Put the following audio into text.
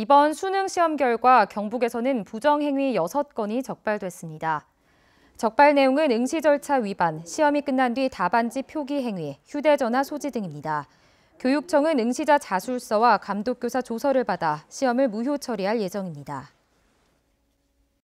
이번 수능 시험 결과 경북에서는 부정행위 6건이 적발됐습니다. 적발 내용은 응시 절차 위반, 시험이 끝난 뒤 답안지 표기 행위, 휴대전화 소지 등입니다. 교육청은 응시자 자술서와 감독교사 조서를 받아 시험을 무효 처리할 예정입니다.